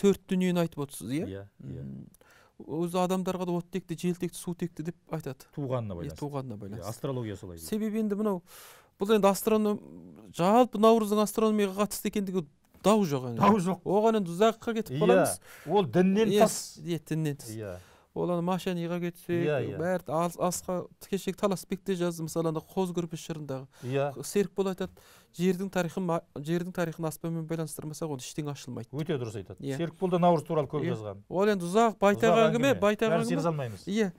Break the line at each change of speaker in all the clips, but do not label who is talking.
төрт дүниені айтып отырсыз иә иә, иә. өзі адамдарға да оттекті желтекті сутекті деп айтады туғанына иә, байланысты туғанына байланысты иә, астрология солай себебі енді мынау бұл енді астроном жалпы наурыздың астрономияға қатысты екендігі дау жоқ дау жоқ оған енді ұзаққа кетіп қаламыз ол діннен тыс иә діннен тыс иә ол ана машинаға кетсек иә иә бәрі асқа кешегі таласбекте жазды мысалы ана қоз көрпеш жырындағы иә серікбол айтады жердің тарихын жердің тарихын аспанмен байланыстырмасақ онда ештеңе ашылмайды өте дұрыс айтады иә. серік серікбол да наурыз туралы көп иә. жазған ол енді ұзақ байтақ әңгіме байтақ әңгіме сыйғыза алмаймыз иә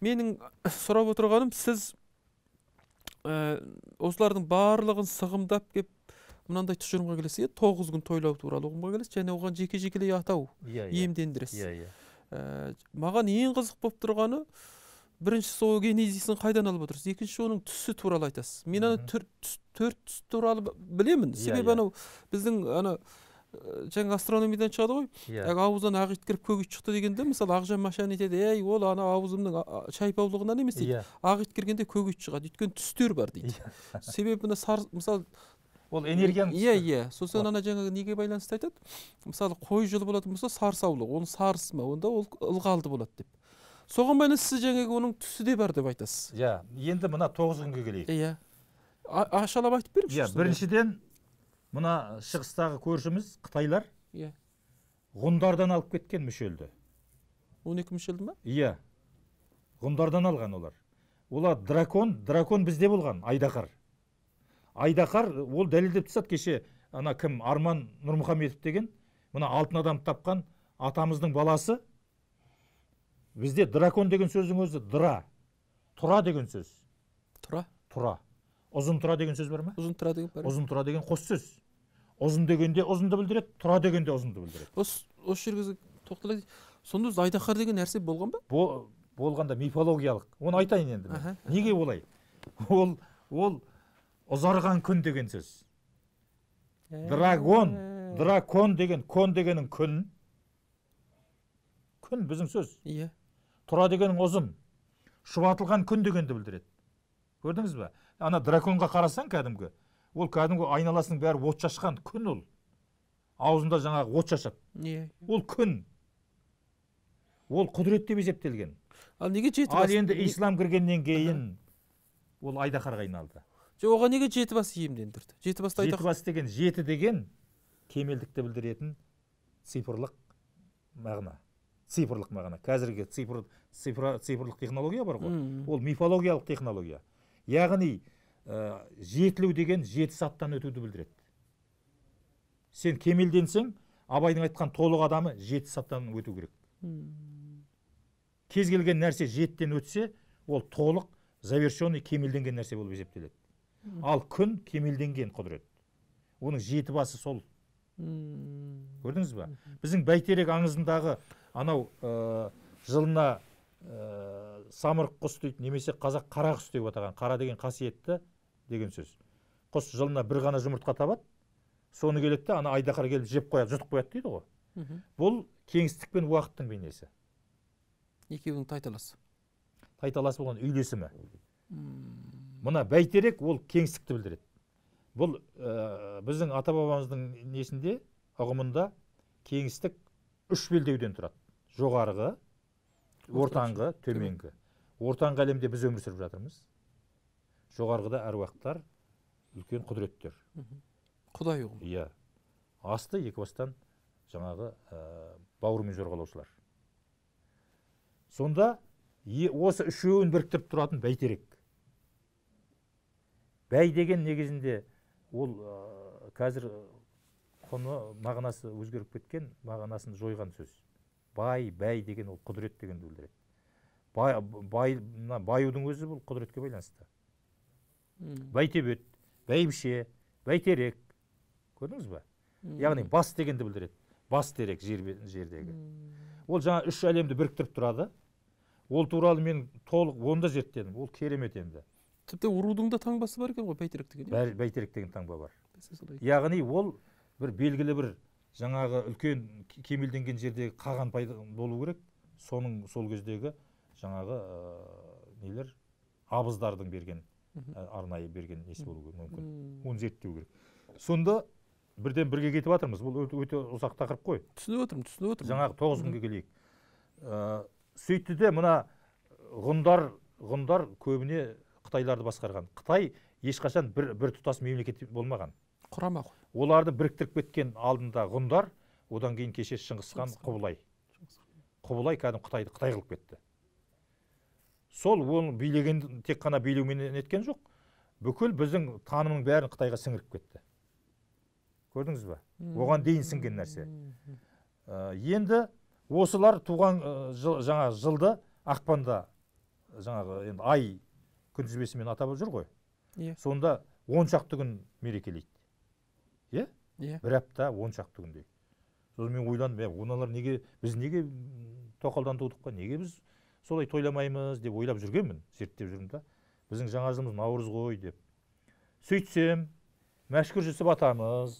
менің э, сұрап отырғаным сіз э, осылардың барлығын сығымдап кеп мынандай тұжырымға келесіз иә тоғыз күн тойлау туралы ұғымға келесіз және оған жеке жекелей атау иә, иә иемдендіресіз иә иә ә, маған ең қызық болып тұрғаны бірінші сол генезисін қайдан алып отырсыз екінші оның түсі туралы айтасыз мен ана төрт түс туралы білемін иә, себебі иә. анау біздің ана э, жаңа астрономиядан шығады ғой иә yeah. ауыздан ақ ит кіріп көк ит шықты дегенде мысалы ақжан машан айтады ей ол ана аузымның шайпаулығынан емес дейді yeah. Иә. ақ ит кіргенде көк ит шығады өйткені түстер бар дейді себебі мына мысалы ол энергияны иә иә сосын ана жаңағы неге байланысты айтады мысалы қой жылы болатын болса сарсаулық оның сарыс ма онда ол ылғалды болады деп соған байланысты сіз жаңағы оның түсі де бар деп айтасыз
иә енді мына тоғыз күнге келейік
иә ашалап айтып
беріңізші иә біріншіден мына шығыстағы көршіміз қытайлар иә ғұндардан алып кеткен мүшелді он екі мүшелді ма иә ғұндардан алған олар олар дракон дракон бізде болған айдаһар Айдақар, ол дәлелдеп тастады кеше ана кім арман нұрмұхаметов деген мына алтын адам тапқан атамыздың баласы бізде дракон деген сөздің өзі дыра тұра деген сөз тұра тұра ұзын тұра деген сөз бар ма ұзын тұра деген бар ұзын тұра деген қос сөз ұзын дегенде ұзынды білдіреді тұра дегенде ұзынды білдіреді осы жерге тоқтала сонда өзі айдаһар деген нәрсе болған ба болғанда мифологиялық оны айтайын енді неге олай ол ол ұзарған күн деген сөз э. драгон дракон деген кон дегенің күн күн біздің сөз иә тұра дегенің ұзын шұбатылған күн дегенді білдіреді көрдіңіз ба ана драконға қарасаң кәдімгі ол кәдімгі айналасының бәрі от шашқан күн ол аузында жаңағы от шашады иә ол күн ол құдірет деп есептелген ал неге ал енді ислам кіргеннен кейін ол айдаһарға айналды жоқ оған неге жеті бас иемдендірді жеті басты жеті бас деген жеті деген кемелдікті білдіретін цифрлық мағына цифрлық мағына қазіргі цифр, цифр цифрлық технология бар ғой ол мифологиялық технология яғни ә, жетілу деген жеті саттан өтуді білдіреді сен кемелденсең абайдың айтқан толық адамы жеті саттан өту керек кез келген нәрсе жетіден өтсе ол толық завершенный кемелденген нәрсе болып есептеледі ал күн кемелденген құдірет оның жеті басы сол
көрдіңіз
ба біздің бәйтерек аңызындағы анау ә, жылына ә, самұрық құс дейді немесе қазақ қара құс деп атаған қара деген қасиетті деген сөз құс жылына бір ғана жұмыртқа табады соны келеді де ана айдаһар келіп жеп қояды жұтып қояды дейді ғой бұл кеңістік пен уақыттың бейнесі екеуінің тайталасы тайталасы болған үйлесімі мына бәйтерек ол кеңістікті білдіреді бұл э, біздің ата бабамыздың несінде ұғымында кеңістік үш белдеуден тұрады жоғарғы
ортаңғы төменгі
ортаңғы әлемде біз өмір сүріп жатырмыз жоғарғыда әруақтар үлкен құдіреттер құдай ұғым иә асты екі бастан жаңағы ә, э, бауырымен жорғалаушылар сонда е, осы үшеуін біріктіріп тұратын бәйтерек бәй деген негізінде ол ә, қазір құны мағынасы өзгеріп кеткен мағынасын жойған сөз бай бәй деген ол құдірет дегенді білдіреді бай, бай мына баюдың өзі бұл құдіретке байланысты бәйтебет бәйбіше бәйтерек көрдіңіз ба яғни бас дегенді білдіреді бас терек жер, жердегі ол жаңа үш әлемді біріктіріп тұрады ол туралы мен толық онда да зерттедім ол керемет енді тіпті рудың да таңбасы бар екен ғой бәйтерек деген иә бәйтерек деген таңба бар яғни ол бір белгілі бір жаңағы үлкен кемелденген жердегі қаған пайда болу керек соның сол кездегі жаңағы ә, нелер абыздардың берген ә, арнайы берген несі болу мүмкін оны зерттеу керек сонда бірден бірге кетіп жатырмыз бұл өте, өте ұзақ тақырып қой түсініп отырмын түсініп отырмын жаңағы тоғыз күнге келейік ә, сөйтті де мына ғұндар ғұндар көбіне қытайларды басқарған қытай ешқашан бір, бір тұтас мемлекет болмаған құрама оларды біріктіріп кеткен алдында ғұндар одан кейін кеше шыңғысхан құбылай құбылай кәдімгі қытайды қытай қылып кетті сол оны билеген тек қана билеумен еткен жоқ бүкіл біздің танымның бәрін қытайға сіңіріп кетті көрдіңіз ба оған дейін сіңген нәрсе ә, енді осылар туған жаңа жылды ақпанда жаңағы енді ай күнтізбесімен атап жүр ғой иә сонда он шақты күн мерекелейді иә иә бір апта он шақты күндей сосын мен ойландым ә, оналар неге біз неге тоқалдан тудық па неге біз солай тойламаймыз деп ойлап жүргенмін зерттеп жүрмін да біздің жаңа жылымыз наурыз ғой деп сөйтсем мәшһүр жүсіп атамыз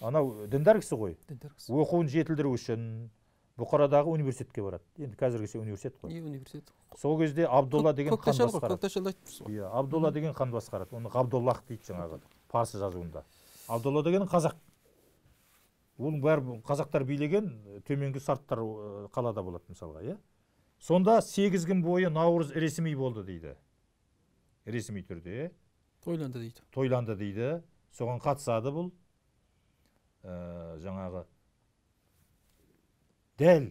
анау діндар кісі ғой діндар кісі оқуын жетілдіру үшін бұқарадағы университетке барады енді қазіргіше университет қой иә университет сол кезде абдолла деген қан басқарады иә абдолла деген хан басқарады оны ғабдоллах дейді жаңағы парсы жазуында абдолла деген қазақ оның бәрі қазақтар билеген төменгі сарттар қалада болады мысалға иә сонда сегіз күн бойы наурыз ресми болды дейді ресми түрде тойланды дейді тойланды дейді соған қатысады бұл ә, жаңағы дәл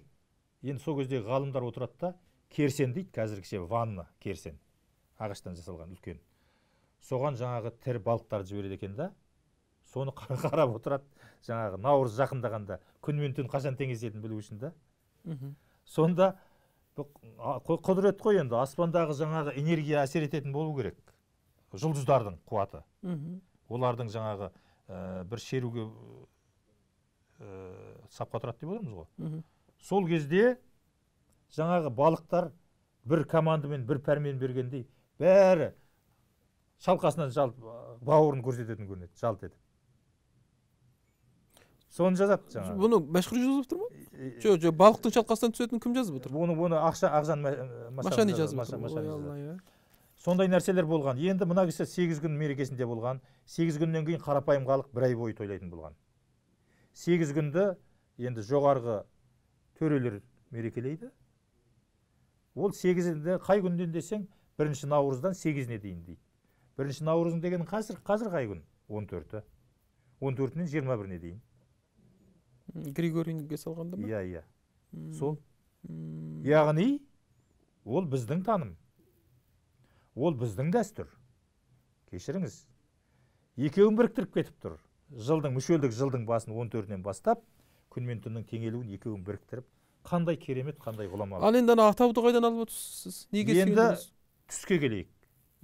енді сол кездегі ғалымдар отырады да керсен дейді қазіргіше ванна керсен ағаштан жасалған үлкен соған жаңағы тірі балықтарды жібереді екен да соны қарап отырады жаңағы наурыз жақындағанда күн мен түн қашан теңесетінін білу үшін да сонда құдірет қой енді аспандағы жаңағы энергия әсер ететін болу керек жұлдыздардың қуаты олардың жаңағы ә, бір шеруге ә, э, сапқа тұрады деп отырмыз ғой сол кезде жаңағы балықтар бір командамен бір пәрмен бергендей бәрі шалқасынан жалт бауырын көрсететін көрінеді жалт етіп соны жазады жаңағы бұны мәшһүр жазып тұр ма жоқ жоқ балықтың шалқасынан түсетінін кім жазып отыр оны оны ақша ақжан машани жазып сондай нәрселер болған енді мына кісі сегіз күн мерекесінде болған сегіз күннен кейін қарапайым халық бір ай бойы тойлайтын болған сегіз күнді енді жоғарғы төрелер мерекелейді ол сегізінде қай күнден десең бірінші наурыздан сегізіне дейін дейді бірінші наурыздың деген қазір қазір қай күн он төрті он төртінен жиырма біріне дейін григорийге салғанда ма иә иә сол яғни ол біздің таным ол біздің дәстүр кешіріңіз екеуін біріктіріп кетіп тұр жылдың мүшелдік жылдың басын 14-нен бастап күн мен түннің теңелуін екеуін біріктіріп қандай керемет қандай ғұлама ал
енді ана атауды қайдан алып отырсыз сіз неге енді
түске келейік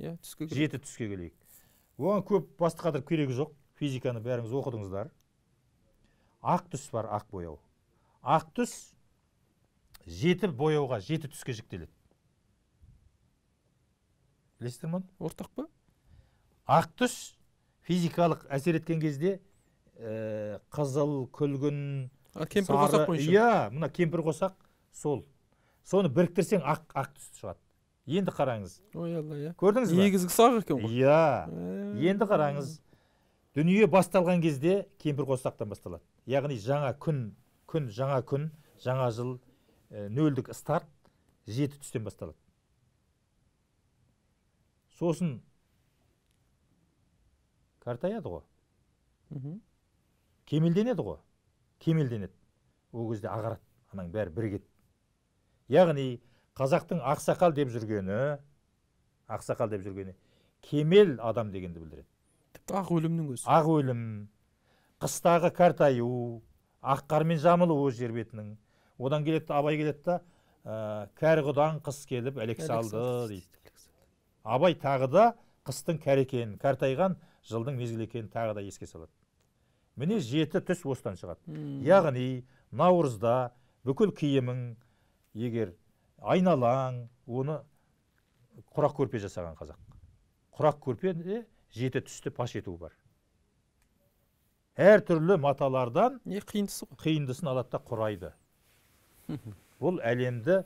иә yeah, түске келейік жеті түске келейік оған көп басты қатырып керегі жоқ физиканы бәріңіз оқыдыңыздар ақ түс бар ақ бояу ақ түс жеті бояуға жеті түске жіктеледі білесіздер ма ортақ па ақ түс физикалық әсер еткен кезде ә, қызыл күлгін кемпір қосақ иә мына кемпір қосақ сол соны біріктірсең ақ ақ түс шығады енді қараңыз
ой алла иә көрдіңіз ба
негізгі сақ екен ғой иә ә. енді қараңыз дүние басталған кезде кемпір қосақтан басталады яғни жаңа күн күн жаңа күн жаңа жыл ә, нөлдік старт жеті түстен басталады сосын картаяды ғой кемелденеді ғой кемелденеді ол кезде ағарады ананың бәрі бірігеді яғни қазақтың ақсақал деп жүргені ақсақал деп жүргені кемел адам дегенді білдіреді тіпті ақ өлімнің өзі ақ өлім қыстағы картаю ақ қармен жамылуы жер бетінің одан келеді абай келеді да ә, кәрі құдан қыс келіп әлек салды дейді абай тағы да қыстың кәрі екенін жылдың мезгілі екенін тағы да еске салады міне жеті түс осыдан шығады яғни наурызда бүкіл киімің егер айналаң оны құрақ көрпе жасаған қазақ құрақ көрпеде жеті түсті паш ету бар түрлі маталардан не қиындысы қиындысын алады да құрайды бұл әлемді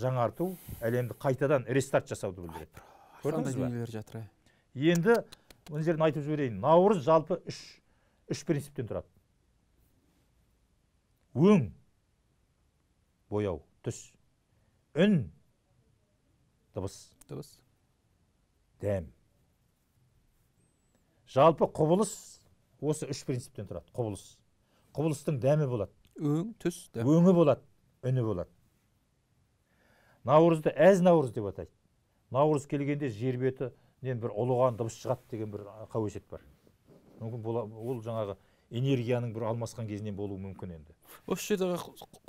жаңарту әлемді қайтадан рестарт жасауды білдіреді көрдіңіз ба енді мына жерін айтып жіберейін наурыз жалпы үш үш принциптен тұрады өң бояу түс үн дыбыс дыбыс дәм жалпы құбылыс осы үш принциптен тұрады құбылыс құбылыстың дәмі болады өң түс дәм өңі болады үні болады наурызды әз наурыз деп атайды наурыз келгенде жер бетінен бір ұлыған дыбыс шығады деген бір қауесет бар мүмкін бола, ол жаңағы энергияның бір алмасқан кезінен болуы мүмкін енді осы жерде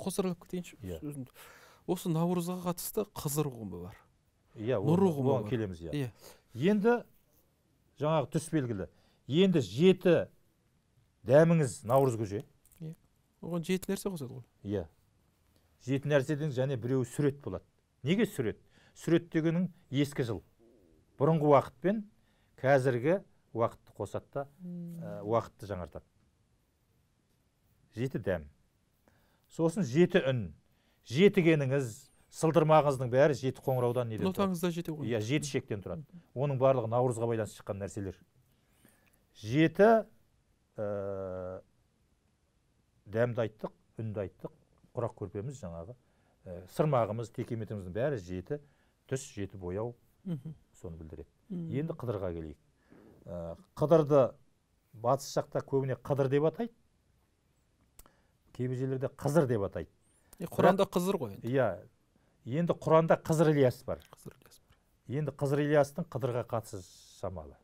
қосарлап кетейінші иә сөзімді осы наурызға қатысты қызыр ұғымы бар иә нұр ұғымы келеміз иә иә енді жаңағы түс белгілі енді жеті дәміңіз наурыз көже
иә оған жеті нәрсе қосады ғой
иә жеті нәрседен және біреуі сүрет болады неге сүрет сүрет дегенің ескі жыл бұрынғы уақыт пен қазіргі уақыт қосады да ә, уақытты жаңартады жеті дәм сосын жеті үн жетігеніңіз сылдырмағыңыздың бәрі жеті қоңыраудан неден нотаңызда жеті ғой иә жеті шектен тұрады оның барлығы наурызға байланысты шыққан нәрселер жеті ә, дәмді айттық үнді айттық құрақ көрпеміз жаңағы ә, сырмағымыз текеметіміздің бәрі жеті түс жеті бояу соны білдіреді енді қыдырға келейік Э, қыдырды батыс жақта көбіне қыдыр деп атайды кейбір жерлерде қызыр деп атайды құранда қызыр ғой енді иә енді құранда қызыр ілияс бар қызыр ілияс бар енді қызыр ілиястың қыдырға қатысы шамалы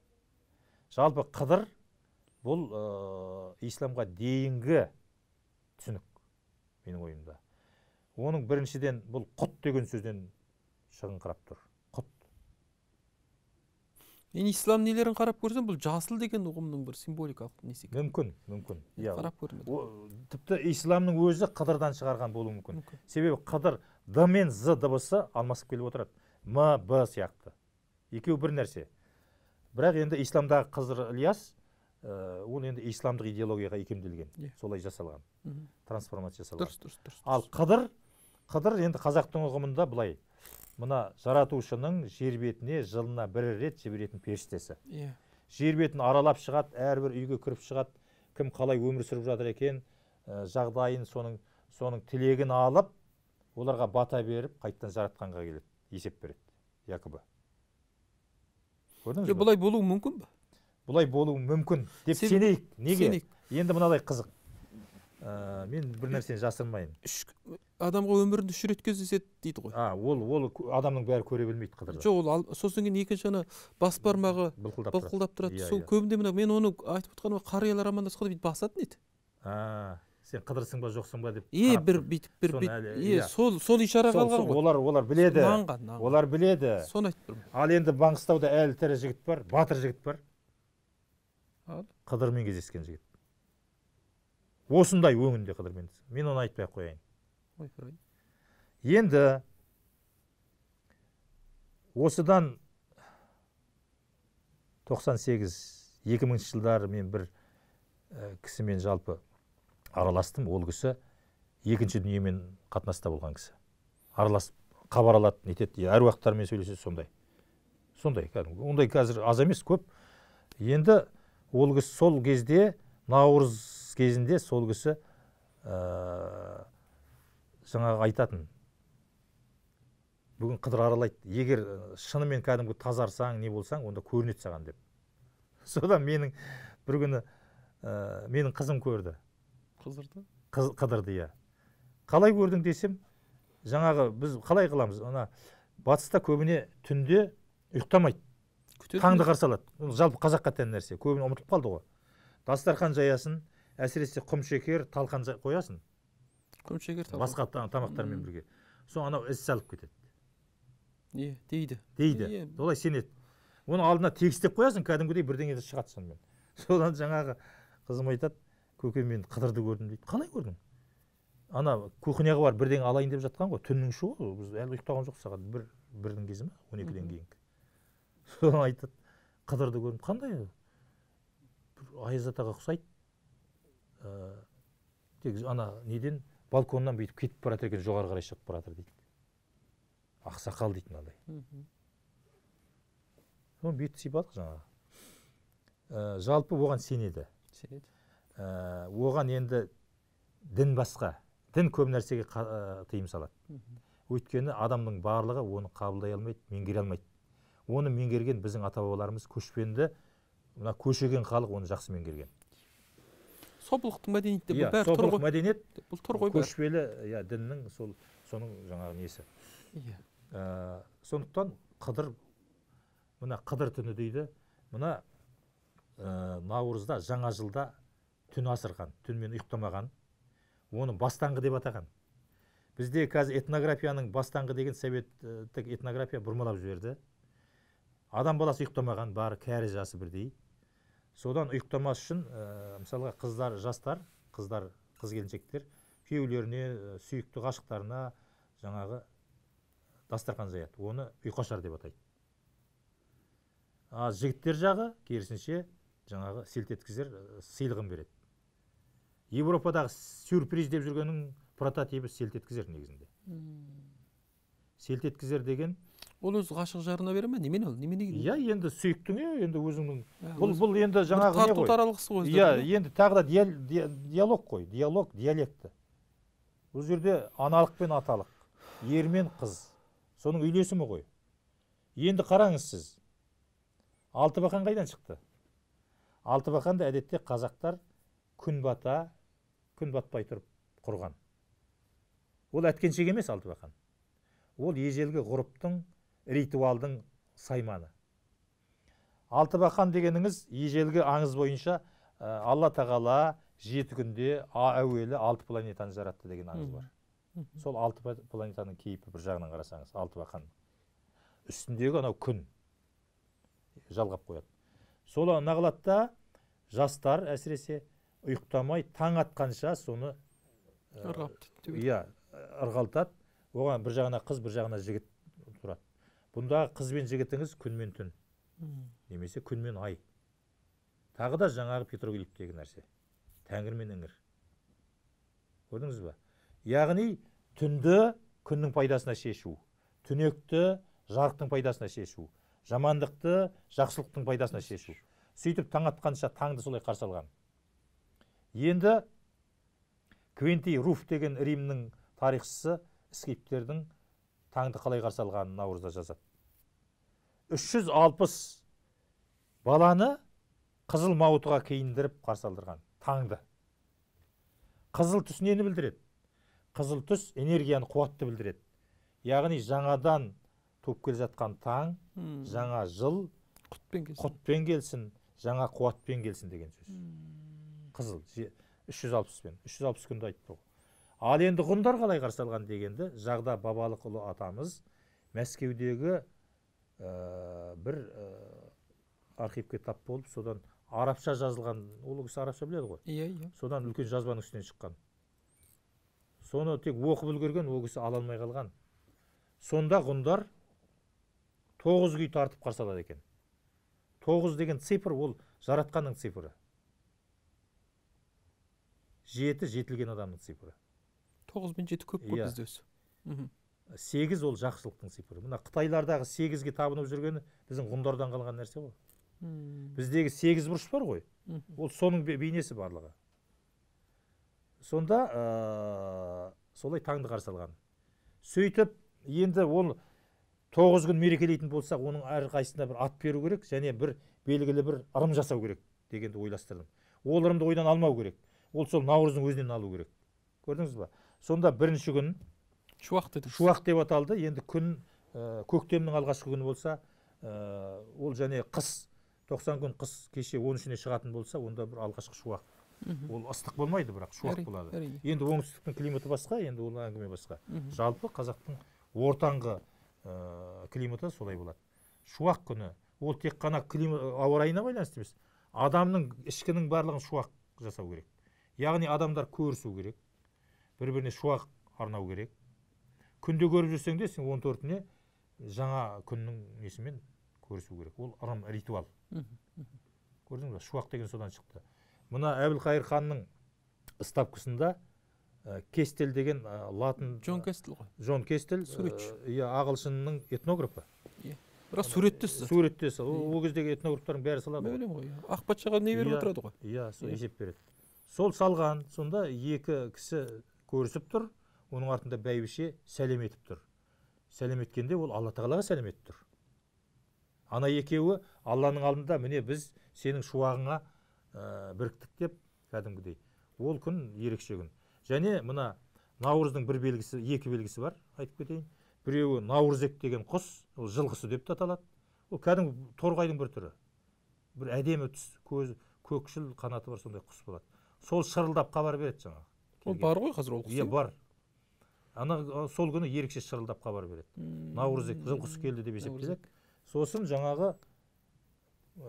жалпы қыдыр бұл ә, исламға дейінгі түсінік менің ойымда оның біріншіден бұл құт деген сөзден шығыңқырап тұр Мен ислам нелерін қарап көрсем бұл жасыл деген ұғымның бір символикалық несі мүмкін мүмкін иә қарап көрмедім тіпті исламның өзі қыдырдан шығарған болуы мүмкін, мүмкін. себебі қыдыр д мен з дыбысы алмасып келіп отырады м б сияқты екеуі бір нәрсе бірақ енді исламдағы қызыр ілияс ә, ол енді исламдық идеологияға икемделген иә. солай жасалған трансформация жасалған дұрыс дұрыс дұрыс ал қыдыр қыдыр енді қазақтың ұғымында былай мына жаратушының жер бетіне жылына бір рет жіберетін періштесі иә жер бетін аралап шығады әрбір үйге кіріп шығады кім қалай өмір сүріп жатыр екен ә, жағдайын соның соның тілегін алып оларға бата беріп қайтадан жаратқанға келеді есеп береді якобы көрдіңіз бұлай болуы мүмкін ба бұлай болуы мүмкін деп сенейік неге сенейік. енді мынадай қызық ә, мен бір нәрсені жасырмайын үш адамға өмірін үш рет кездеседі дейді ғой а ол ол адамның бәрі көре
білмейді қыдырды жоқ ол сосын кейін екінші ана бас бармағы былқылдап былқылдап тұрады иә, сол иә. көбінде мына мен оны айтып отырғаным қариялар амандасқанда бүйтіп басатын еді а сен қыдырсың ба жоқсың ба деп
е бір бүйтіп бір иә сол сол ишара қалған ғой олар олар біледі олар біледі соны айтып тұрмын ал енді маңғыстауда әлі тірі жігіт бар батыр жігіт бар қыдырмен кездескен жігіт осындай өңінде қыдырмен мен оны айтпай ақ қояйын
ойпырай
енді осыдан 98-2000 жылдары мен бір ә, кісімен жалпы араластым ол кісі екінші дүниемен қатынаста болған кісі араласып хабар алады нетеді әруақтармен сөйлеседі сондай сондай кәдімгі ондай қазір аз емес көп енді ол кісі сол кезде наурыз кезінде сол кісі ә, жаңағы айтатын бүгін қыдыр аралайды егер э, шынымен кәдімгі тазарсаң не болсаң онда көрінеді саған деп содан менің бір күні ә, менің қызым көрді қыздырды Қыз, қыдырды иә қалай көрдің десем жаңағы біз қалай қыламыз ана батыста көбіне түнде ұйықтамайды таңды қарсы алады жалпы қазаққа тән нәрсе көбіне ұмытылып қалды ғой дастархан жаясың әсіресе құмшекер талқан қоясың құмшекер басқа тамақтармен бірге соң анау із салып кетеді иә дейді дейді солай сенеді оны алдына тегістеп қоясың кәдімгідей бірдеңе шығады сонымен содан жаңағы қызым айтады көке мен қыдырды көрдім дейді қалай көрдің ана кухняға бар бірдеңе алайын деп жатқан ғой түннің іші ғой біз әлі ұйықтаған жоқпыз сағат бір бірдің кезі ма он екіден кейін содан айтады қыдырды көрдім қандай аяз атаға ұқсайды Э, тек ана неден балконнан бүйтіп кетіп бара жатыр екен жоғары қарай шығып бара жатыр дейді ақсақал дейді мынандай соны бүйтіп сипадық жаңағы ә, жалпы оған сенеді сенеді ә, оған енді дін басқа дін көп нәрсеге ә, тыйым салады өйткені адамның барлығы оны қабылдай алмайды меңгере алмайды оны меңгерген біздің ата бабаларымыз көшпенді мына көшеген халық оны жақсы меңгерген
сопылықтың мәдениеті деп иә, бәрі тұр ғой мәдениет бұл тұр ғой
көшпелі иә діннің сол соның жаңағы несі иә ә, сондықтан қыдыр мына қыдыр түні дейді мына ә, наурызда жаңа жылда түн асырған түнмен ұйықтамаған оны бастаңғы деп атаған бізде қазір этнографияның бастаңғы деген советтік этнография бұрмалап жіберді адам баласы ұйықтамаған бары кәрі жасы бірдей содан ұйықтамас үшін ә, мысалға қыздар жастар қыздар қыз келіншектер күйеулеріне э, сүйікті ғашықтарына жаңағы дастархан жаяды оны ұйқашар деп атайды ал жігіттер жағы керісінше жаңағы селт еткізер э, сыйлығын береді европадағы сюрприз деп жүргеннің прототипі селт негізінде селт деген ол өзі
ғашық жарына бере ма немене ол немен иә енді сүйіктіңе енді өзіңнің ә, бұл бұл енді жаңағы не таралғысы ғой иә
енді тағы да диалог қой диалог диалекті бұл жерде аналық пен аталық ер мен қыз соның үйлесімі ғой енді қараңыз сіз алтыбақан қайдан шықты алтыбақанды әдетте қазақтар күн бата күн батпай тұрып құрған ол әткеншек емес алтыбақан ол ежелгі ғұрыптың ритуалдың сайманы алтыбақан дегеніңіз ежелгі аңыз бойынша э, алла тағала жеті күнде әуелі алты планетаны жаратты деген аңыз бар сол алты планетаның кейпі бір жағынан қарасаңыз алтыбақан үстіндегі анау күн жалғап қояды сол ана жастар әсіресе ұйықтамай таң атқанша соны э, иә ырғалтады оған бір жағына қыз бір жағына жігіт бұндағы қыз бен жігітіңіз күн мен түн немесе күн мен ай тағы да жаңағы петроглифтегі нәрсе тәңір мен іңір көрдіңіз ба яғни түнді күннің пайдасына шешу түнекті жарықтың пайдасына шешу жамандықты жақсылықтың пайдасына шешу сөйтіп таң атқанша таңды солай қарсы алған енді квентий руф деген римнің тарихшысы скиптердің таңды қалай қарсы алғанын наурызда жазады 360 баланы қызыл мауытыға киіндіріп қарсы алдырған таңды қызыл түс нені білдіреді қызыл түс энергияны қуатты білдіреді яғни жаңадан туып келе жатқан таң hmm. жаңа жыл құтпен келсін құтпен келсін жаңа қуатпен келсін деген сөз hmm. қызыл 360 жүз алпыспен үш жүз алпыс күнді айтты ал енді ғұндар қалай қарсы алған дегенді жағда ұлы атамыз мәскеудегі ә, бір ә, архивке тап болып содан арабша жазылған ол кісі арабша біледі ғой иә иә содан үлкен жазбаның үстінен шыққан соны тек оқып үлгерген ол кісі ала алмай қалған сонда ғұндар тоғыз күй тартып қарсы алады екен тоғыз деген цифр ол жаратқанның цифры жеті жетілген адамның цифры тоғыз бен жеті көп қой иә. бізде өзі сегіз ол жақсылықтың цифры мына қытайлардағы сегізге табынып жүргені біздің ғұндардан қалған нәрсе ғой біздегі сегіз бұрыш бар ғой ол соның бейнесі барлығы сонда ә, солай таңды қарсы алған сөйтіп енді ол тоғыз күн мерекелейтін болсақ оның әрқайсысына бір ат беру керек және бір белгілі бір ырым жасау керек дегенді ойластырдым ол ырымды ойдан алмау керек ол сол наурыздың өзінен алу керек көрдіңіз ба сонда бірінші күн шуақ шуақ деп аталды енді күн ә, көктемнің алғашқы күні болса э, ол және қыс 90 күн қыс кеше он үшіне шығатын болса онда бір алғашқы шуақ ол ыстық болмайды бірақ шуақ болады енді оңтүстіктің климаты басқа енді ол әңгіме басқа жалпы қазақтың ортаңғы ә, климаты солай болады шуақ күні ол тек қана климат ауа райына байланысты емес адамның ішкінің барлығын шуақ жасау керек яғни адамдар көрісу керек бір біріне шуақ арнау керек күнде көріп жүрсең де сен он төртіне жаңа күннің несімен көрісу керек ол ырым ритуал көрдіңіз ба шуақ деген содан шықты мына әбілқайыр ханның ставкасында ә, э, кестел деген ә, латын э, джон кестель ғой джон кестель суретші иә ағылшынның этнографы иә бірақ суреттес суреттес ол кездегі этнографтардың бәрі салады ғой ғой ақ патшаға не беріп иә. отырады ғой иә сол иә. есеп береді сол салған сонда екі кісі көрісіп тұр оның артында бәйбіше сәлем етіп тұр сәлем еткенде ол алла тағалаға сәлем етіп тұр ана екеуі алланың алдында міне біз сенің шуағыңа ә, біріктік деп кәдімгідей ол күн ерекше күн және мына наурыздың бір белгісі екі белгісі бар айтып кетейін біреуі наурызек деген құс ол жылқысы деп те аталады ол кәдімгі торғайдың бір түрі бір әдемі түс көзі көкшіл қанаты бар сондай құс болады сол шырылдап хабар береді жаңағы ол бар ғой қазір ол құс иә, иә? бар ана сол күні ерекше шырылдап хабар береді наурызек жылқысы келді деп есептеледі сосын жаңағы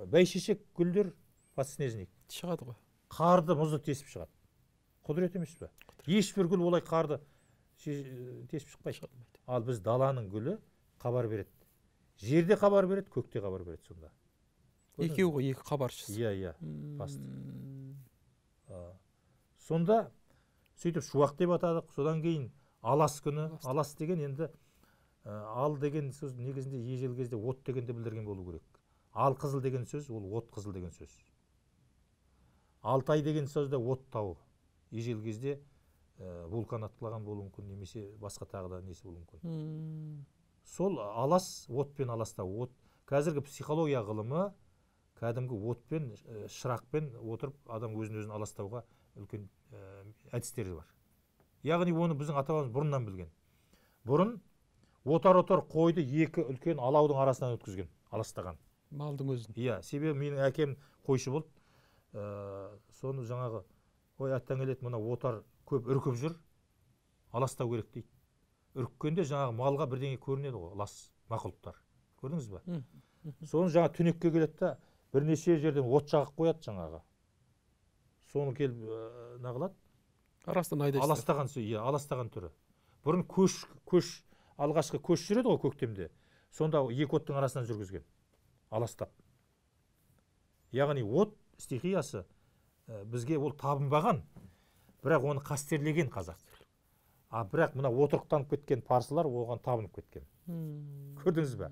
бәйшешек гүлдер подснежник шығады ғой қарды мұзды тесіп шығады құдірет емес пе ешбір гүл олай қарды тесіп шықпайды ал біз даланың гүлі хабар береді жерде хабар береді көкте хабар береді сонда екеуі ғой екі хабаршысы иә иә басты сонда сөйтіп шуақ деп атадық содан кейін алас күні алас деген енді ә, ал деген сөз негізінде ежелгі кезде от дегенді білдірген болу керек ал қызыл деген сөз ол от қызыл деген сөз алтай деген сөз де от тауы ежелгі кезде ә, вулкан атқылаған болуы мүмкін немесе басқа тағы да несі болуы мүмкін сол алас отпен аластау от қазіргі психология ғылымы кәдімгі отпен э, шырақпен отырып адам өзін өзін аластауға үлкен э, әдістері бар яғни оны біздің ата бабамыз бұрыннан білген бұрын отар отар қойды екі үлкен алаудың арасынан өткізген аластаған малдың өзін иә себебі менің әкем қойшы болды ә, соны жаңағы ой келеді мына отар көп үркіп жүр аластау керек дейді үріккенде жаңағы малға бірдеңе көрінеді ғой лас мақұлықтар көрдіңіз ба соны жаңа түнекке келеді да бірнеше жерден от жағып қояды жаңағы соны келіп ә, қылады арасынан айдайсыздар аластаған иә аластаған түрі бұрын көш көш алғашқы көш жүреді ғой көктемде сонда екі оттың арасынан жүргізген аластап яғни от стихиясы ә, бізге ол табынбаған бірақ оны қастерлеген қазақ а бірақ мына отырықтанып кеткен парсылар оған табынып кеткен hmm. көрдіңіз ба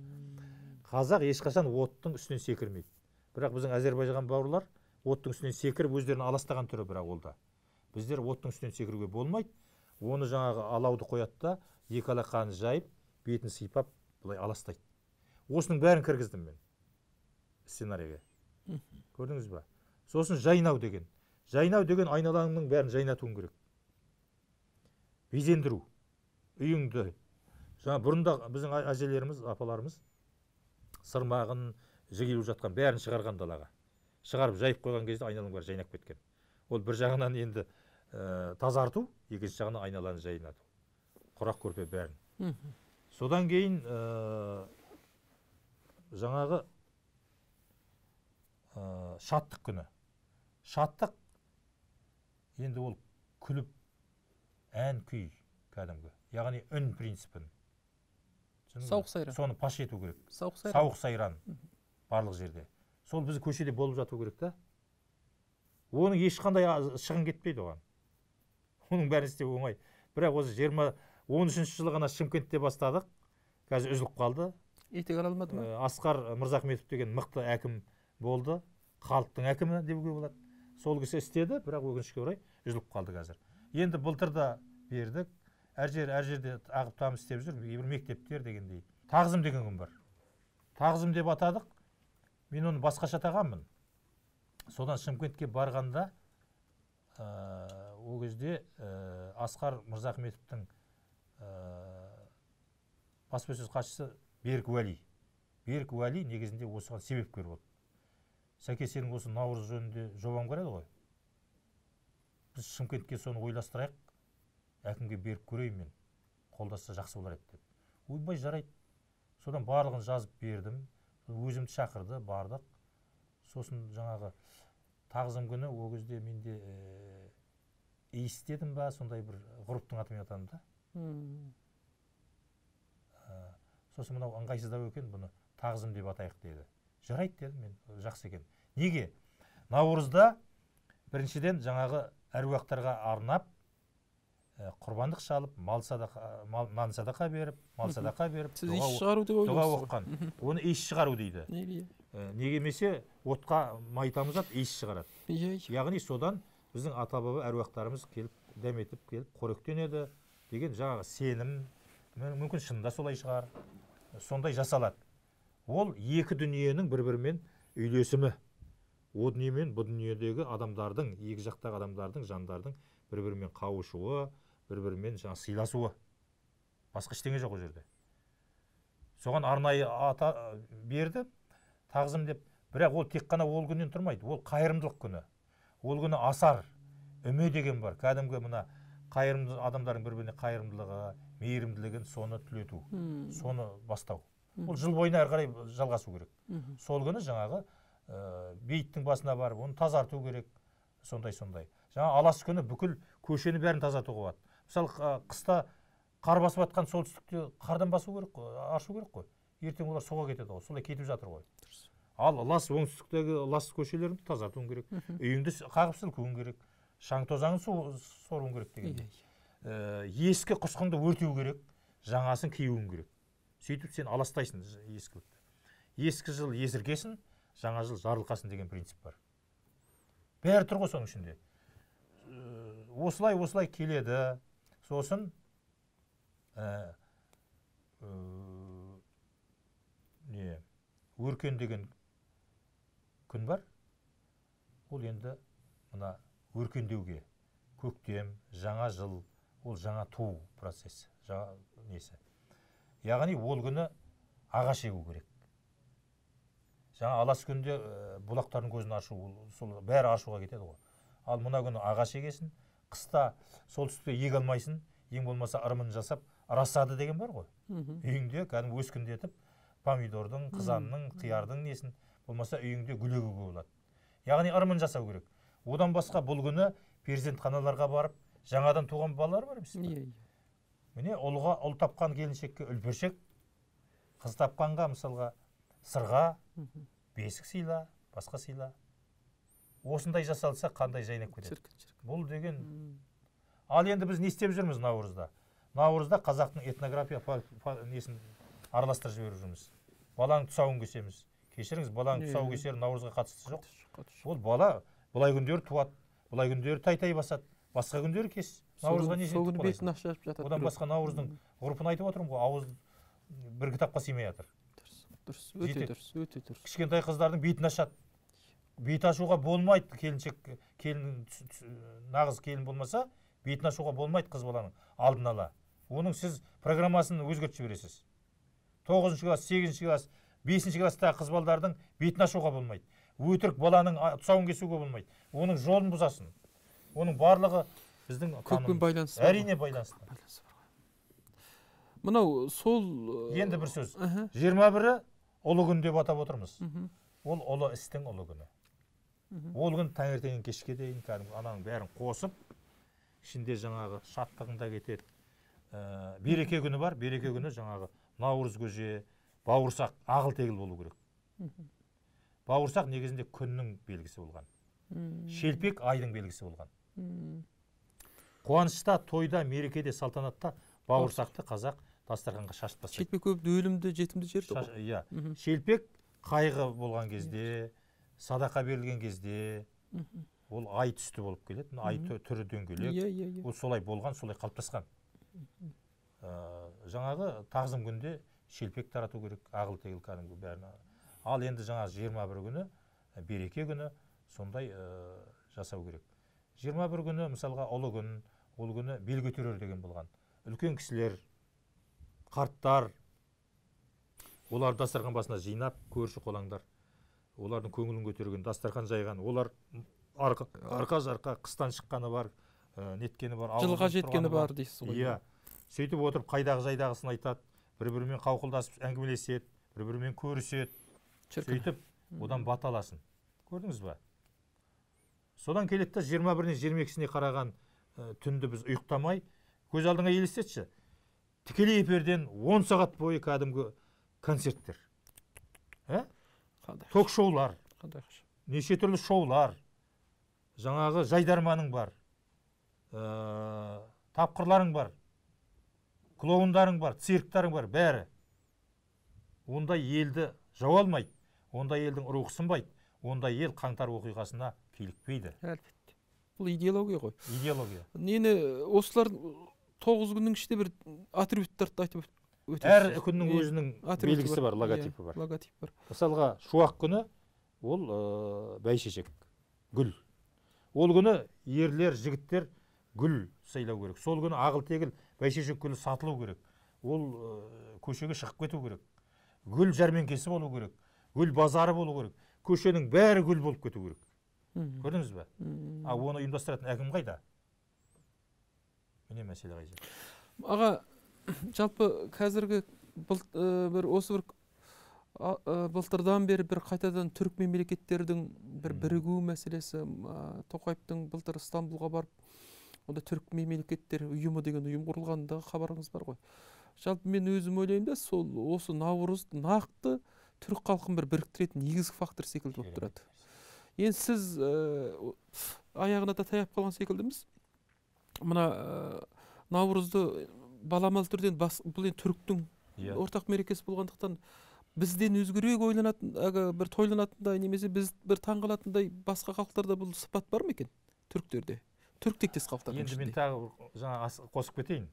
қазақ ешқашан оттың үстінен секірмейді бірақ біздің әзербайжан бауырлар оттың үстінен секіріп өздерін аластаған түрі бірақ ол да біздер оттың үстінен секіруге болмайды оны жаңағы алауды қояды да екі алақанын жайып бетін сипап былай аластайды осының бәрін кіргіздім мен сценарийге көрдіңіз ба сосын жайнау деген жайнау деген айналаңның бәрін жайнатуың керек безендіру үйіңді жаңа бұрында біздің әжелеріміз апаларымыз сырмағын жігіліп жатқан бәрін шығарған далаға шығарып жайып қойған кезде айналаның бәрі жайнап кеткен ол бір жағынан енді ә, тазарту екінші жағынан айналаны жайнату құрақ көрпе бәрін содан кейін ә, жаңағы ә, шаттық күні шаттық енді ол күліп ән күй кәдімгі яғни үн принципін сауық сайран соны паш ету керек сауық сауық сайран барлық жерде сол біз көшеде болып жату керек та оның ешқандай шығын кетпейді оған оның бәрін істеу оңай бірақ осы жиырма он үшінші жылы ғана шымкентте бастадық қазір үзіліп қалды етек алмады ма э, асқар мырзахметов деген мықты әкім болды халықтың әкімі деуге болады сол кісі істеді бірақ өкінішке орай үзіліп қалды қазір енді былтыр да бердік әр жер әр жерде ағып тамып істеп жүр кейбір мектептер дегендей тағзым деген күн бар тағзым деп атадық мен оны басқаша тағанмын содан шымкентке барғанда э, ол кезде э, асқар мырзахметовтың э, баспасөз хатшысы берік уәли берік уәли негізінде осыған себепкер болды сәке сенің осы наурыз жөнінде жобаң бар еді ғой біз шымкентке соны ойластырайық әкімге беріп көрейін мен қолдаса жақсы болар еді деп ойбай жарайды содан барлығын жазып бердім өзімді шақырды бардық сосын жаңағы тағзым күні ол кезде менде ә, э, дедім ба сондай бір ғұрыптың атымен атадым да ә, сосын мынау ыңғайсыздау екен бұны тағзым деп атайық деді жарайды дедім мен жақсы екен неге наурызда біріншіден жаңағы әруақтарға арнап Э, құрбандық шалып мал садақа э, мал, нан садақа беріп мал садақа беріп сіз иіс шығару деп дұға оқыған оны иіс шығару дейді неге э, немесе отқа май тамызады иіс шығарады иә, иә. яғни содан біздің ата баба әруақтарымыз келіп дәметіп келіп қоректенеді деген жаңағы сенім мүмкін шынында солай шығар сондай жасалады ол екі дүниенің бір бірімен үйлесімі о дүние мен бұл дүниедегі адамдардың екі жақтағы адамдардың жандардың бір бірімен қауышуы бір бірімен жаңағы сыйласуы басқа ештеңе жоқ ол жерде соған арнайы ата берді тағзым деп бірақ ол тек қана ол күннен тұрмайды ол қайырымдылық күні ол күні асар үме деген бар кәдімгі мына қайырымды адамдардың бір біріне қайырымдылығы мейірімділігін соны түлету hmm. соны бастау hmm. ол жыл бойына әрі қарай жалғасу керек hmm. сол күні жаңағы ә, бейіттің басына барып оны тазарту керек сондай сондай жаңағы алас күні бүкіл көшені бәрін тазартуға болады мысалы қыста қар басып жатқан солтүстікте қардан басу керек қой аршу керек қой ертең олар суға кетеді ғой солай кетіп жатыр ғой ал лас оңтүстіктегі лас көшелеріңді тазартуың керек үйіңді қағып сілкуің керек шаң тозаңын су соруың керек дегендей ә, иә, иә. э, ескі құсқынды өртеу керек жаңасын киюің керек сөйтіп сен аластайсың ескі ескі жыл есіркесін жаңа жыл жарылқасын деген принцип бар бәрі тұр ғой соның ішінде Э, осылай осылай келеді сосын ә, не өркен деген күн бар ол енді мына өркендеуге көктем жаңа жыл ол жаңа туу процесі жаңа несі яғни ол күні ағаш егу керек жаңа алас күнде бұлақтардың көзін ашу ол сол бәрі ашуға кетеді ғой ал мына күні ағаш егесің қыста солтүстікте еге алмайсың ең болмаса ырымын жасап расады деген бар ғой үйіңде кәдімгі өскіндетіп помидордың қызанның қиярдың несін болмаса үйіңде егуге болады яғни ырымын жасау керек одан басқа бұл күні перзентханаларға барып жаңадан туған балалар бар емес пе иә, иә. міне ұлға ұл тапқан келіншекке үлпершек қыз тапқанға мысалға сырға бесік сыйла басқа сыйла осындай жасалса қандай жайнап кетеді бұл деген ал енді біз не істеп жүрміз наурызда наурызда қазақтың этнография фа, фа, несін араластырып жіберіп жүрміз баланың тұсауын кесеміз кешіріңіз баланың тұсау кесер наурызға қатысты жоқ ол бала былай күндері туады былай күндері тайтай басады басқа күндері кес наурызға не сол күні бетін ашып жатады одан басқа наурыздың ғұрпын айтып отырмын ғой ауыз бір кітапқа сыймай жатыр дұрыс дұрыс өте дұрыс өте дұрыс кішкентай қыздардың бетін ашады бет ашуға болмайды келіншек келін нағыз келін болмаса бетін ашуға болмайды қыз баланың алдын ала оның сіз программасын өзгертіп жібересіз тоғызыншы класс сегізінші класс бесінші класстағы қыз балдардың бетін ашуға болмайды өтірік баланың тұсауын кесуге болмайды оның жолын бұзасың оның барлығы біздің көкпен байланысты әрине байланысты мынау сол енді э, бір сөз жиырма бірі ұлы күн деп атап отырмыз ол ұлы істің ұлы күні ол күні таңертеңнен кешке дейін кәдімгі ананың бәрін қосып ішінде жаңағы шаттығың да кетеді ә, береке күні бар береке күні жаңағы наурыз көже бауырсақ ағыл тегіл болу керек бауырсақ негізінде күннің белгісі болған шелпек айдың белгісі болған қуанышта тойда мерекеде салтанатта бауырсақты қазақ дастарханға шашып тастайды шелпек өлімді жетімді жер иә шелпек қайғы болған кезде иә садақа берілген кезде ол ай түсті болып келеді ай түрі дөңгелек иә, иә иә ол солай болған солай қалыптасқан э, жаңағы тағзым күнде шелпек тарату керек ағыл тегіл кәдімгі бәрін ал енді жаңағы жиырма бір күні э, береке күні сондай э, жасау керек жиырма бір күні мысалға ұлы күн ол күні бел көтерер деген болған үлкен кісілер қарттар олар дастархан басына жинап көрші қолаңдар олардың көңілін көтерген дастархан жайған олар арқа, жарқа қыстан шыққаны бар ә, неткені бар жылға жеткені бар дейсіз ғой иә. иә сөйтіп отырып қайдағы жайдағысын айтады бір бірімен қауқылдасып әңгімелеседі бір бірімен көріседі сөйтіп одан бата аласың көрдіңіз ба содан келеді да жиырма бірінен жиырма екісіне қараған ә, түнді біз ұйықтамай көз алдыңа елестетші тікелей эфирден он сағат бойы кәдімгі концерттер ә? қандай ток шоулар қандай неше түрлі шоулар жаңағы жайдарманың бар ә, тапқырларың бар клоундарың бар цирктарың бар бәрі ондай елді жау алмайды ондай елдің рухы сынбайды ондай ел қаңтар оқиғасына килікпейді әлбетте бұл идеология ғой идеология
нені осылар тоғыз күннің ішінде бір атрибуттарды айтып әр күннің өзінің белгісі иә, бар логотипі бар логотип бар
мысалға шуақ күні ол ә, бәйшешек гүл ол күні ерлер жігіттер гүл сайлау керек сол күні ағыл тегіл бәйшешек гүлі сатылу керек ол э, көшеге шығып кету керек гүл жәрмеңкесі болу керек гүл базары болу керек көшенің бәрі гүл болып кету керек көрдіңіз ба ал оны ұйымдастыратын әкім қайда міне мәселе қай
аға жалпы қазіргі э, бір осы бір э, былтырдан бері бір қайтадан түрік мемлекеттердің бір бірігу мәселесі ә, тоқаевтың былтыр стамбулға барып онда түрік мемлекеттер ұйымы деген ұйым құрылғандағы хабарыңыз бар ғой жалпы мен өзім ойлаймын да сол осы наурыз нақты түрік халқын бір біріктіретін негізгі фактор секілді болып тұрады енді сіз э, аяғына да таяп қалған секілдіміз мына наурызды баламалы түрде бас бұл енді түріктің yeah. Иә. ортақ мерекесі болғандықтан бізден өзгерек ойланатын әлгі бір тойланатындай немесе біз бір таңғалатындай басқа халықтарда бұл сыпат бар ма
екен түріктерде түрік тектес халықтар енді мен тағы жаңа қосып кетейін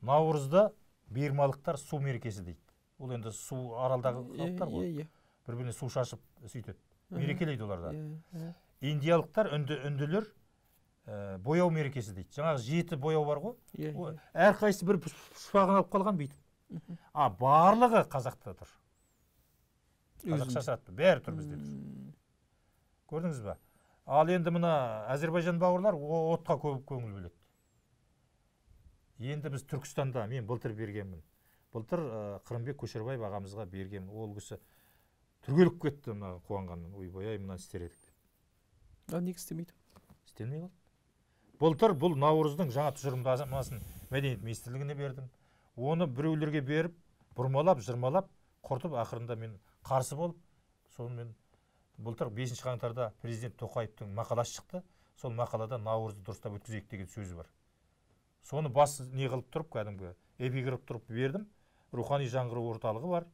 наурызда бирмалықтар су мерекесі дейді ол енді су аралдағы халықтар ғой иә бір біріне су шашып сөйтеді мерекелейді оларда индиялықтар үнді үнділер ә, бояу мерекесі дейді жаңағы жеті бояу бар ғой иә yeah, иә. әрқайсысы бір пұшпағын алып қалған бүйтіп а барлығы қазақта тұр қазақша шығады бәрі тұр бізде тұр көрдіңіз ба ал енді мына әзербайжан бауырлар отқа көп көңіл бөледі енді біз түркістанда мен былтыр бергенмін былтыр э, қырымбек көшербаев ағамызға бергенмін ол кісі түрегеліп кетті мына қуанғаннан ойбай ай мынаны істер едік деп а неге істемейді істелмей қалды былтыр бұл наурыздың жаңа тұжырымдамасын мәдениет министрлігіне бердім оны біреулерге беріп бұрмалап жырмалап құртып ақырында мен қарсы болып сонымен былтыр бесінші қаңтарда президент тоқаевтың мақаласы шықты сол мақалада наурызды дұрыстап өткізейік деген сөзі бар соны бас не қылып тұрып кәдімгі эпиграф тұрып бердім рухани жаңғыру орталығы бар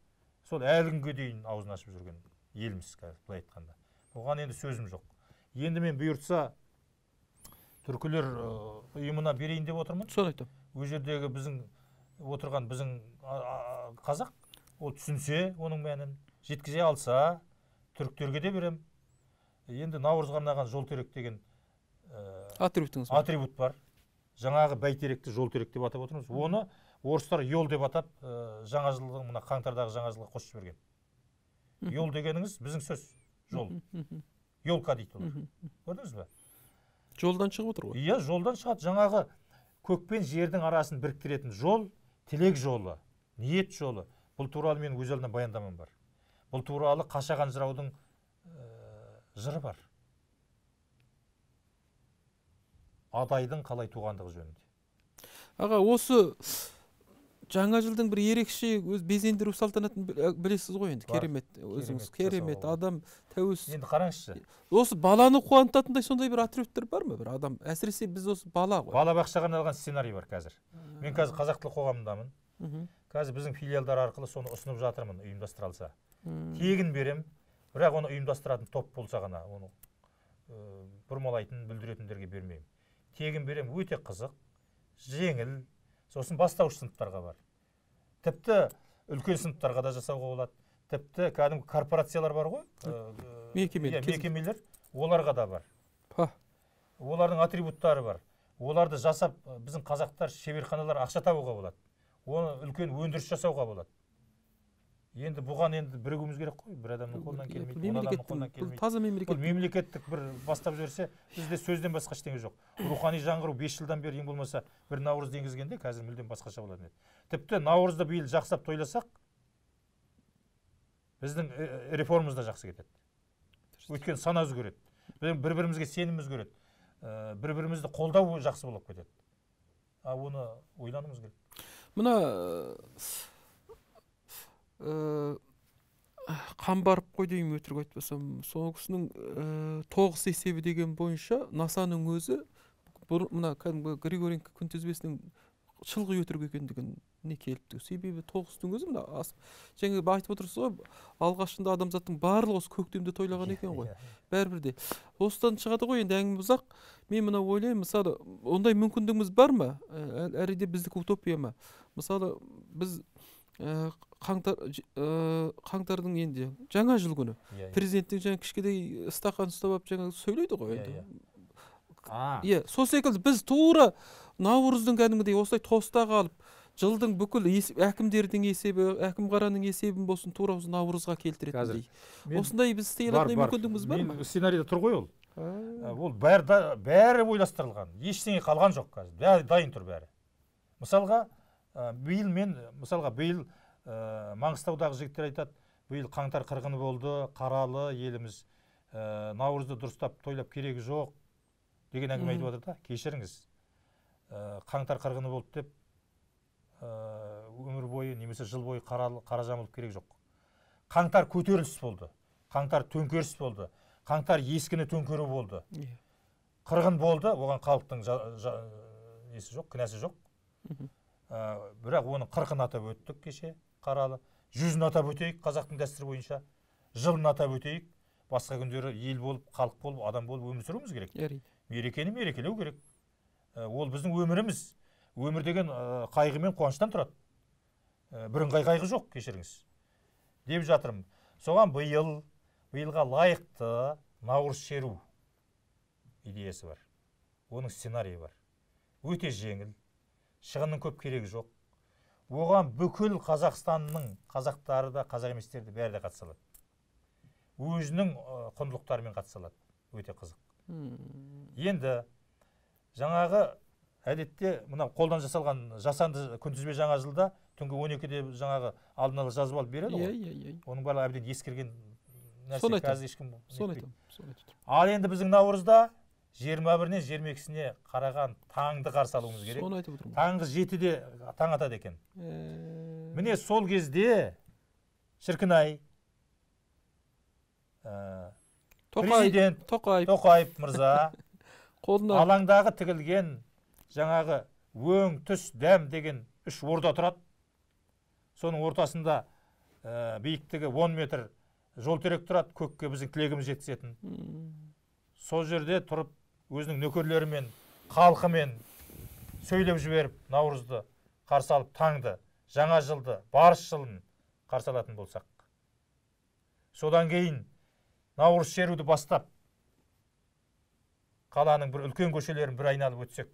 сол әлі күнге дейін аузын ашып жүрген елміз қазір былай айтқанда оған енді сөзім жоқ енді мен бұйыртса түркілер э, ұйымына берейін деп отырмын соны айтамын ол жердегі біздің отырған біздің қазақ ол түсінсе оның мәнін жеткізе алса түріктерге де берем. енді наурызға арнаған жолтерек деген э, атрибутыңыз атрибут бар жаңағы бәйтеректі жолтерек деп атап отырмыз оны орыстар ел деп атап э, жаңа жылдың мына қаңтардағы жаңа жылға қосып жіберген ел дегеніңіз біздің сөз жол елка дейді олар көрдіңіз ба жолдан шығып отыр ғой иә жолдан шығады жаңағы көк пен жердің арасын біріктіретін жол тілек жолы ниет жолы бұл туралы мен өз алдына баяндамам бар бұл туралы қашаған жыраудың ә, жыры бар адайдың қалай туғандығы жөнінде
аға осы жаңа жылдың бір ерекше өз безендіру салтанатын ә, білесіз ғой енді керемет өзіңіз керемет адам тәуелсіз енді қараңызшы осы баланы қуантатындай сондай бір атрибуттар
бар ма бір адам әсіресе біз осы бала ғой балабақшаға арналған сценарий бар қазір мен қазір қазақ тілі қоғамындамын қазір біздің филиалдар арқылы соны ұсынып жатырмын алса тегін беремін бірақ оны ұйымдастыратын топ болса ғана оны бұрмалайтын бүлдіретіндерге бермеймін тегін беремін өте қызық жеңіл сосын бастауыш сыныптарға бар тіпті үлкен сыныптарға да жасауға болады тіпті кәдімгі корпорациялар бар ғой ә,
мекемелер иә,
мекемелер оларға да бар олардың атрибуттары бар оларды жасап біздің қазақтар шеберханалар ақша табуға болады оны үлкен өндіріс жасауға болады енді бұған енді бірігуіміз керек қой бір адамның қолынан келмейді мемлекеттің қолынан келмейді таза мемлекет мемлекеттік бір бастап жіберсе бізде сөзден басқа ештеңе жоқ рухани жаңғыру бес жылдан бері ең болмаса бір наурызды енгізгенде қазір мүлдем басқаша болатын еді тіпті наурызды биыл жақсылап тойласақ біздің э, э, реформамыз да жақсы кетеді өйткені сана өзгереді бір бірімізге сенім өзгереді э, бір бірімізді қолдау жақсы болып кетеді а оны ойлануымыз керек
мына Э, қан барып қой деймін өтірік айтпасам сол кісінің ә, тоғыз есебі деген бойынша насаның өзі бұр, мына кәдімгі григоренко күнтізбесінің шылғи өтірік екендігін не келіп себебі тоғыстың өзі мына жаңа айтып отырсыз ғой алғашында адамзаттың барлығы осы көктемде тойлаған екен ғой иә, иә. бәрібір де осыдан шығады ғой енді әңгіме ұзақ мен мына ойлаймын мысалы ондай мүмкіндігіміз бар ма ә, әрине біздікі утопия ма мысалы біз э, қаңтар қаңтардың енді жаңа жыл күні иә, иә. президенттің жаңа кішкентай стақан ұстап алып жаңағы сөйлейді ғой иә, енді иә сол секілді біз тура наурыздың кәдімгідей осылай тоста қалып жылдың бүкіл әкімдердің есебі әкімқараның есебін болсын тура осы наурызға келтіретіндей
осындай біз істей алатындай мүмкіндігіміз бар ма сценарийде тұр ғой ол ә, ол бәрі бәрі ойластырылған ештеңе қалған жоқ қазір бәрі дайын тұр бәрі мысалға биыл мен мысалға биыл ә, маңғыстаудағы жігіттер айтады биыл қаңтар қырғыны болды қаралы еліміз ә, наурызды дұрыстап тойлап керегі жоқ деген әңгіме айтып жатыр да кешіріңіз э, қаңтар қырғыны болды деп өмір бойы немесе жыл бойы қаралы қара жамылып керек жоқ қаңтар көтеріліс болды қаңтар төңкеріс болды қаңтар ескіні төңкеру болды иә. қырғын болды оған халықтың несі жоқ кінәсі жоқ бірақ оның қырқын атап өттік кеше қаралы жүзін атап өтейік қазақтың дәстүрі бойынша жылын атап өтейік басқа күндері ел болып халық болып адам болып өмір сүруіміз керек мерекені мерекелеу керек э, ол біздің өміріміз өмір деген э, қайғы мен қуаныштан тұрады э, бірыңғай қайғы жоқ кешіріңіз деп жатырмын соған биыл биылға лайықты наурыз шеру идеясы бар оның сценарийі бар өте жеңіл шығынның көп керегі жоқ оған бүкіл қазақстанның қазақтары да қазақ еместері де бәрі де қатыса алады өзінің құндылықтарымен қатыса алады өте қызық енді жаңағы әдетте мына қолдан жасалған жасанды күнтізбе жаңа жылда түнгі он екіде жаңағы алдын ала жазып алып береді ғой иә иә, иә. оның барлығы әбден ескірген нәрсе қазір ешкім соны айтамын соны айтып ал енді біздің наурызда жиырма бірінен жиырма екісіне қараған таңды қарсы алуымыз керек соны айтып отырмын таңғы жетіде таң атады екен міне сол кезде шіркін ай ә, президент тоқаев тоқаев мырза қолына алаңдағы тігілген жаңағы өң түс дәм деген үш орда тұрады соның ортасында ә, биіктігі 10 метр жол терек тұрады көкке біздің тілегіміз жеткізетін сол жерде тұрып өзінің нөкерлерімен халқымен сөйлеп жіберіп наурызды қарсы алып таңды жаңа жылды барыс жылын қарсы алатын болсақ содан кейін наурыз шеруді бастап қаланың бір үлкен көшелерін бір айналып өтсек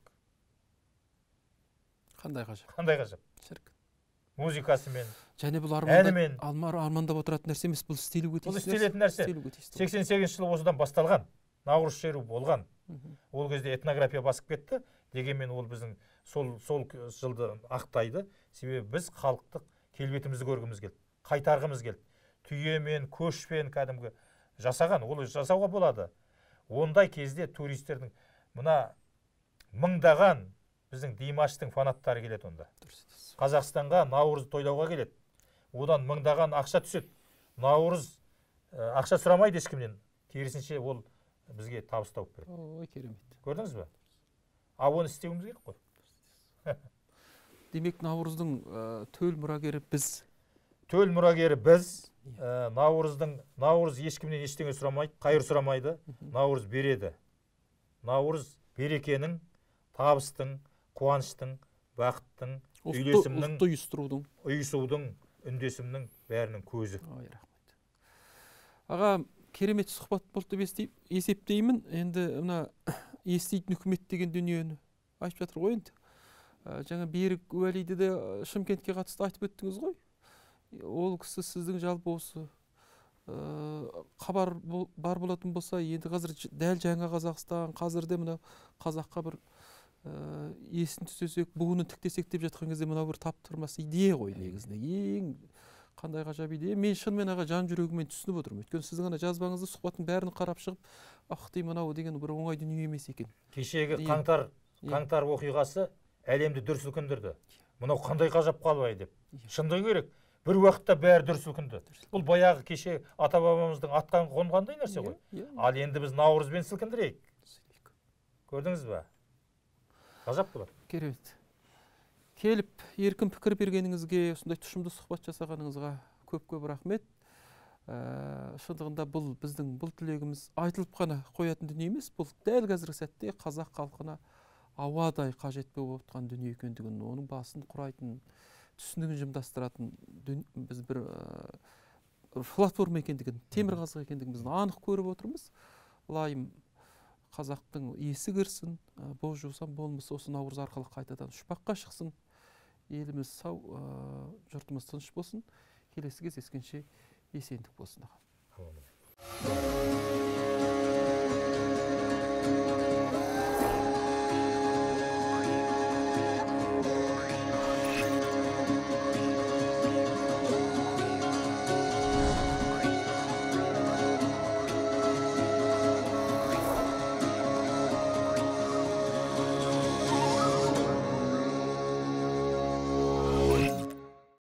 қандай ғажап қандай ғажап шіркін музыкасымен және бұл әнімен
армандап отыратын нәрсе емес бұл істелуге тиіс бұл істелетін нәрсе сексен
сегізінші жылы осыдан басталған наурыз шеру болған ол кезде этнография басып кетті дегенмен ол біздің сол сол жылды ақтайды себебі біз халықтық келбетімізді көргіміз келді қайтарғымыз келді түйемен көшпен кәдімгі жасаған ол жасауға болады ондай кезде туристердің мына мыңдаған біздің димаштың фанаттары келеді онда қазақстанға наурыз тойлауға келеді одан мыңдаған ақша түседі наурыз ақша сұрамайды ешкімнен керісінше ол бізге табыс тауып береді ой керемет көрдіңіз бе ал оны істеуіміз керек қой демек наурыздың ә, төл мұрагері біз төл мұрагері біз ә, наурыздың наурыз ешкімнен ештеңе сұрамайды қайыр сұрамайды наурыз береді наурыз берекенің табыстың қуаныштың бақыттың үйлесімнің ұлтты ұйыстырудың ұйысудың үндесімнің бәрінің көзі ой рахмет
аға керемет сұхбат болды деп есептеймін енді мына еститін үкімет деген дүниені айтып жатыр ғой енді ә, жаңа берік уәлиді де ә, шымкентке қатысты айтып өттіңіз ғой ол кісі сіздің жалпы осы ә, хабар бар болатын болса енді қазір дәл жаңа қазақстан қазірде мына қазаққа бір ә, есін түсесек буынын тіктесек деп жатқан кезде мынау бір таптырмас идея ғой негізінде ең қандай ғажап идея мен шынымен аға жан жүрегіммен түсініп
отырмын өйткені сіздің ана жазбаңызды сұхбаттың бәрін қарап шығып ах мынау деген бір оңай дүние емес екен кешегі иә. қаңтар иә. қаңтар оқиғасы әлемді дүр сілкіндірді иә. мынау қандай ғажап қалай деп шындығы керек бір уақытта бәрі дүр сілкінді бұл баяғы кеше ата бабамыздың атқан қонғандай нәрсе ғой ал енді біз наурызбен сілкіндірейік көрдіңіз ба ғажап болады керемет келіп еркін
пікір бергеніңізге осындай тұшымды сұхбат жасағаныңызға көп көп рахмет ә, шындығында бұл біздің бұл тілегіміз айтылып қана қоятын дүние емес бұл дәл қазіргі сәтте қазақ халқына ауадай қажет болып отқан дүние екендігін оның басын құрайтын түсінігін жымдастыратын біз бір ә, платформа екендігін темір екендігін біз анық көріп отырмыз лайым қазақтың есі кірсін ә, боз жусан болмысы осы наурыз арқылы қайтадан ұшпаққа шықсын еліміз сау ә, жұртымыз тыныш болсын келесі кездескенше есендік болсын аға